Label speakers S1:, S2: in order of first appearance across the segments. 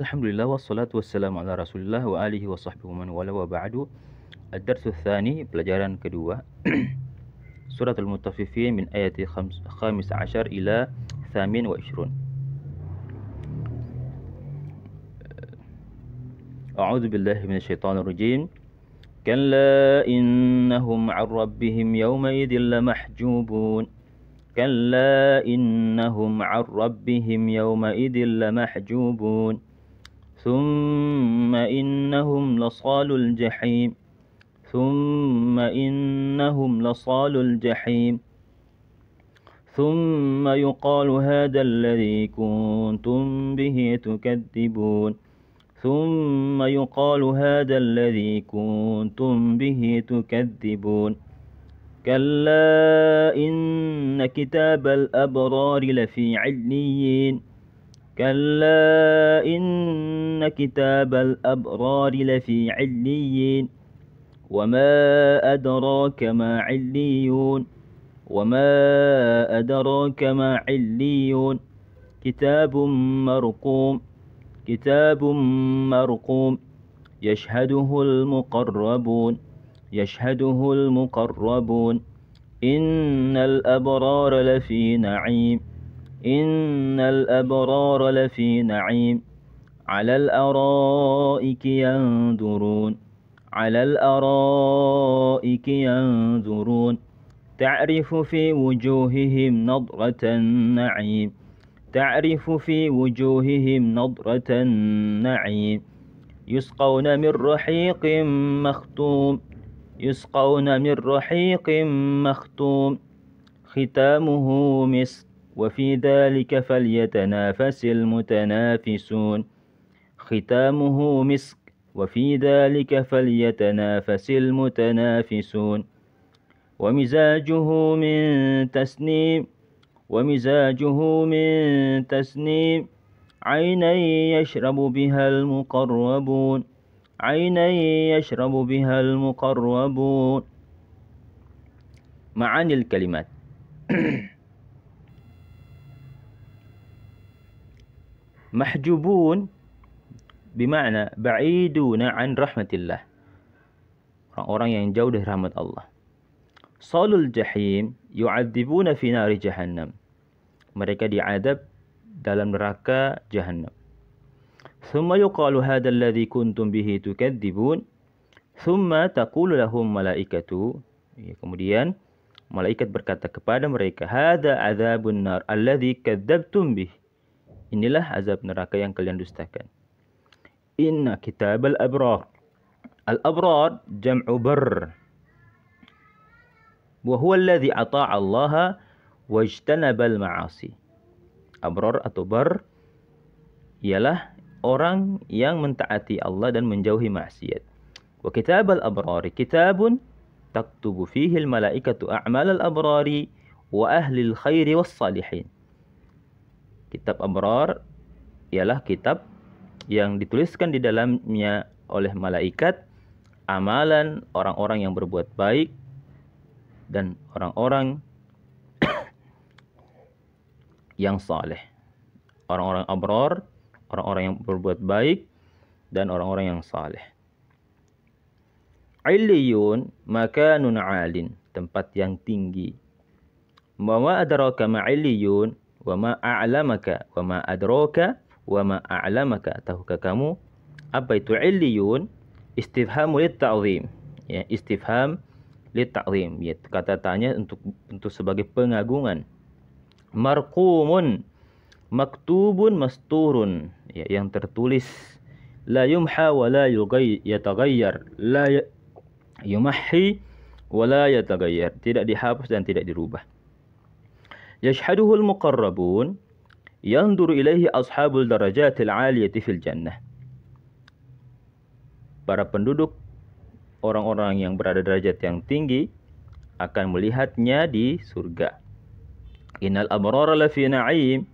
S1: الحمد لله والصلاة والسلام على رسول الله وآله وصحبه ومن والاه وبعد الدرس الثاني pelajaran كدوة سورة المتففين من آية خمس خامس عشر إلى ثامن وعشرون أعوذ بالله من الشيطان الرجيم كلا إنهم عن ربهم يومئذ لمحجوبون كلا إنهم عن ربهم يومئذ لمحجوبون ثم إنهم لصال الجحيم ثم إنهم لصال الجحيم ثم يقال هذا الذي كنتم به تكذبون ثم يقال هذا الذي كنتم به تكذبون كلا إن كتاب الأبرار لفي عليين كلا إن كتاب الأبرار لفي عليين وما أدراك ما عليون وما أدراك ما عليون كتاب مرقوم كتاب مرقوم يشهده المقربون يشهده المقربون إن الأبرار لفي نعيم إن الأبرار لفي نعيم على الأرائك ينظرون على الأرائك ينظرون تعرف في وجوههم نضرة النعيم تعرف في وجوههم نضرة النعيم يسقون من رحيق مختوم يسقون من رحيق مختوم ختامه مسك وفي ذلك فليتنافس المتنافسون ختامه مسك وفي ذلك فليتنافس المتنافسون ومزاجه من تسنيم ومزاجه من تسنيم عينا يشرب بها المقربون عينا يشرب بها المقربون معاني الكلمات mahjubun bermakna ba'iduna an rahmatillah orang-orang yang jauh dari rahmat Allah salul jahim yu'adzibuna fi nari jahannam mereka diadab dalam neraka jahannam thumma yuqalu hadha alladhi kuntum bihi tukadzibun thumma taqulu lahum malaikatu ya, kemudian malaikat berkata kepada mereka hadha adzabun nar alladhi kadzabtum bihi Inilah azab neraka yang kalian dustakan. Inna kitab al-abrar. Al-abrar jam'u bar. Wa huwa alladhi ata'a Allah wajtanabal ma'asi. Abrar atau bar ialah orang yang mentaati Allah dan menjauhi maksiat. Wa kitab al-abrar kitabun taktubu fihi al-malaikatu a'mal al-abrari wa ahli al-khairi was-salihin. kitab Abrar ialah kitab yang dituliskan di dalamnya oleh malaikat amalan orang-orang yang berbuat baik dan orang-orang yang saleh. Orang-orang abrar, orang-orang yang berbuat baik dan orang-orang yang saleh. Aliyun makanun alin, tempat yang tinggi. Mawa adraka ma'aliyun, wa ma a'lamaka wa ma adraka wa ma a'lamaka tahukah kamu apa itu illiyun istifham li ta'zim ya istifham li ta'zim ya kata tanya untuk untuk sebagai pengagungan marqumun maktubun masturun ya yang tertulis la yumha wa la yataghayyar la yumahi wa la yataghayyar tidak dihapus dan tidak dirubah yashhaduhul muqarrabun yanduru ilaihi ashabul darajatil aliyati fil jannah para penduduk orang-orang yang berada derajat yang tinggi akan melihatnya di surga innal abrara fi na'im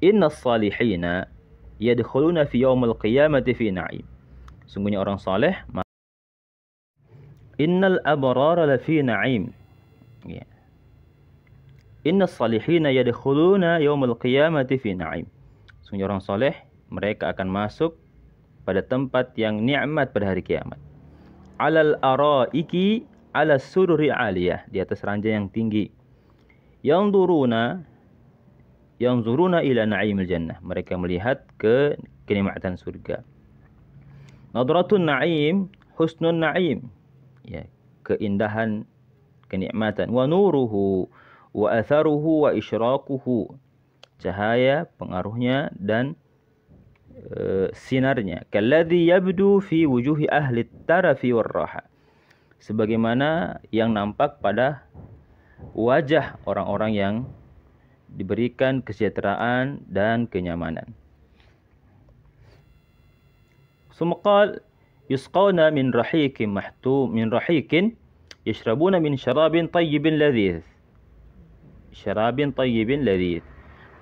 S1: innas salihina yadkhuluna fi yaumil qiyamati fi na'im sungguhnya orang saleh innal abrara fi na'im ya Inna salihina yadkhuluna yawmul qiyamati fi na'im. Sungguh orang soleh, mereka akan masuk pada tempat yang nikmat pada hari kiamat. Alal ara'iki ala sururi aliyah. Di atas ranjang yang tinggi. Yanzuruna yanzuruna ila na'imil jannah. Mereka melihat ke kenikmatan surga. Nadratun na'im, husnun na'im. Ya, keindahan kenikmatan. Wa nuruhu wa atharuhu wa ishraquhu cahaya pengaruhnya dan uh, sinarnya kalladhi yabdu fi wujuhi ahli tarafi war sebagaimana yang nampak pada wajah orang-orang yang diberikan kesejahteraan dan kenyamanan. Sumaqal yusqawna min rahikin mahtum min rahikin yashrabuna min syarabin tayyibin ladhith. syarabin tayyibin ladid.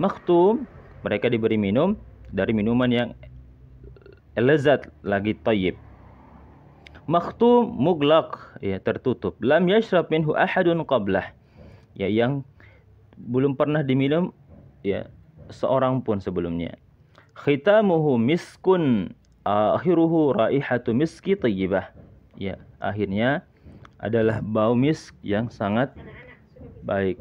S1: Makhtum mereka diberi minum dari minuman yang lezat lagi tayyib. Makhtum muglak ya tertutup. Lam yashrab minhu ahadun qablah. Ya yang belum pernah diminum ya seorang pun sebelumnya. Khitamuhu miskun akhiruhu raihatu miski tayyibah. Ya, akhirnya adalah bau misk yang sangat baik.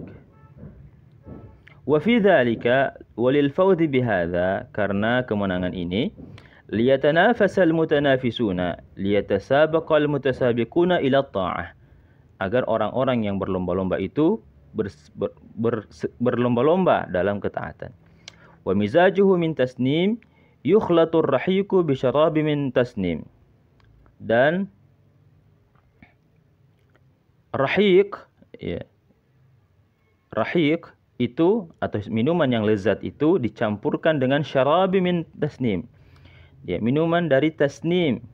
S1: Wafi dhalika walil fawzi bihadha karena kemenangan ini liyatanafasal mutanafisuna liyatasabaqal mutasabiquna ila ta'ah agar orang-orang yang berlomba-lomba itu ber, ber, ber, berlomba-lomba dalam ketaatan. Wa mizajuhu min tasnim yukhlatu ar-rahiqu bi syarabi min tasnim. Dan rahiq ya. Rahiq itu atau minuman yang lezat itu dicampurkan dengan syarabi min tasnim. Ya, minuman dari tasnim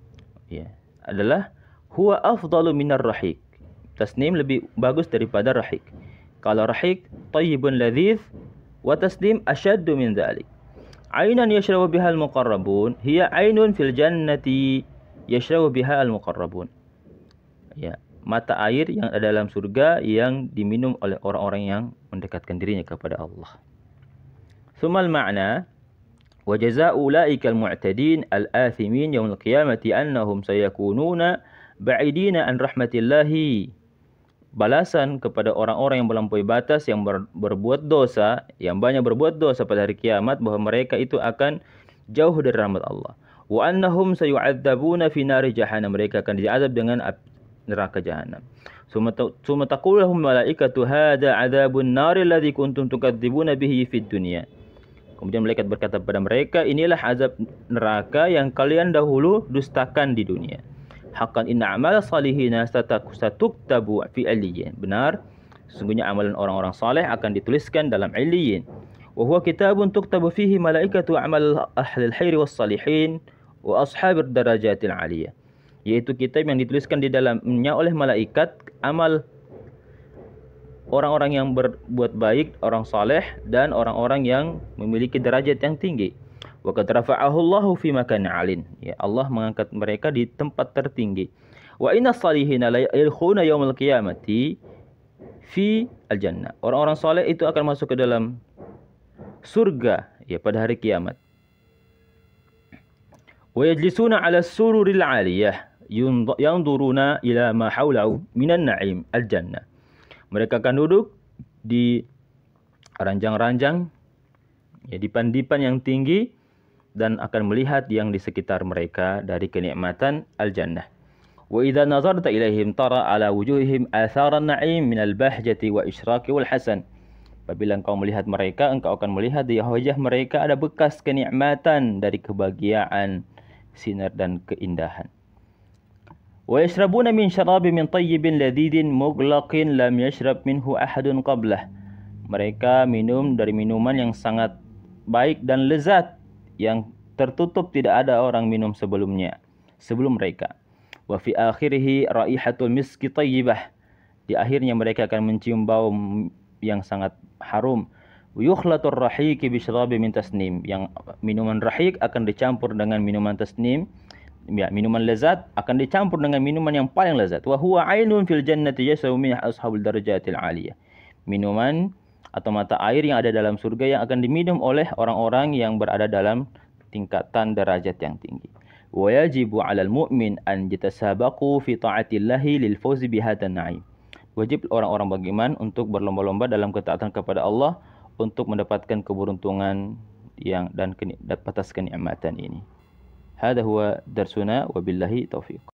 S1: ya, adalah huwa afdalu ar-rahiq. Tasnim lebih bagus daripada rahiq. Kalau rahiq, tayyibun ladhidh, wa tasnim asyaddu min dhalik. Ainan yashrabu biha al-muqarrabun, hiya ainun fil jannati yashrabu biha al-muqarrabun. Ya, mata air yang ada dalam surga yang diminum oleh orang-orang yang mendekatkan dirinya kepada Allah. Sumal makna wa jazaa'u ulaikal mu'tadin al-athimin yaumil qiyamati annahum sayakununa ba'idina an rahmatillahi. Balasan kepada orang-orang yang melampaui batas yang ber, berbuat dosa, yang banyak berbuat dosa pada hari kiamat bahawa mereka itu akan jauh dari rahmat Allah. Wa annahum sayu'adzabuna fi nari jahannam mereka akan diazab dengan neraka jahanam. Suma taqulahum malaikatu hadha azabun nari alladhi kuntum tukadzibuna bihi fid dunia. Kemudian malaikat berkata kepada mereka, inilah azab neraka yang kalian dahulu dustakan di dunia. Hakkan inna amala salihina sataku tabu fi aliyin. Benar, sesungguhnya amalan orang-orang saleh akan dituliskan dalam aliyin. Wa huwa kitabun tuktabu fihi malaikatu amal ahli al-hayri was-salihin wa ashabir darajatil aliyah. Yaitu kitab yang dituliskan di dalamnya oleh malaikat amal orang-orang yang berbuat baik, orang saleh dan orang-orang yang memiliki derajat yang tinggi. Wa qad rafa'ahu Allahu fi makan 'alin. Ya Allah mengangkat mereka di tempat tertinggi. Wa inna salihin la yalkhuna yaumil qiyamati fi al-jannah. Orang-orang saleh itu akan masuk ke dalam surga ya pada hari kiamat. Wa yajlisuna 'ala sururil 'aliyah yanzuruna ila ma hawlahu minan na'im al-jannah. Mereka akan duduk di ranjang-ranjang ya di pandipan yang tinggi dan akan melihat yang di sekitar mereka dari kenikmatan al-jannah. Wa nazar nazarta ilaihim tara ala wujuhihim atharan na'im min al-bahjati wa israqi wal hasan. Bila engkau melihat mereka, engkau akan melihat di wajah mereka ada bekas kenikmatan dari kebahagiaan, sinar dan keindahan. ويشربون من شراب min tayyibin ladidin muglaqin lam yashrab minhu ahadun qablah mereka minum dari minuman yang sangat baik dan lezat yang tertutup tidak ada orang minum sebelumnya sebelum mereka wa fi akhirih raihatul miski tayyibah di akhirnya mereka akan mencium bau yang sangat harum yukhlatur min tasnim yang minuman rahik akan dicampur dengan minuman tasnim ya, minuman lezat akan dicampur dengan minuman yang paling lezat. Wa huwa ainun fil jannati yasaw min ashabul darajatil aliyah. Minuman atau mata air yang ada dalam surga yang akan diminum oleh orang-orang yang berada dalam tingkatan derajat yang tinggi. Wa yajibu 'alal mu'min an yatasabaqu fi ta'atillahi lil fawz bihadzal na'im. Wajib orang-orang beriman untuk berlomba-lomba dalam ketaatan kepada Allah untuk mendapatkan keberuntungan yang dan dapat atas kenikmatan ini. هذا هو درسنا وبالله توفيق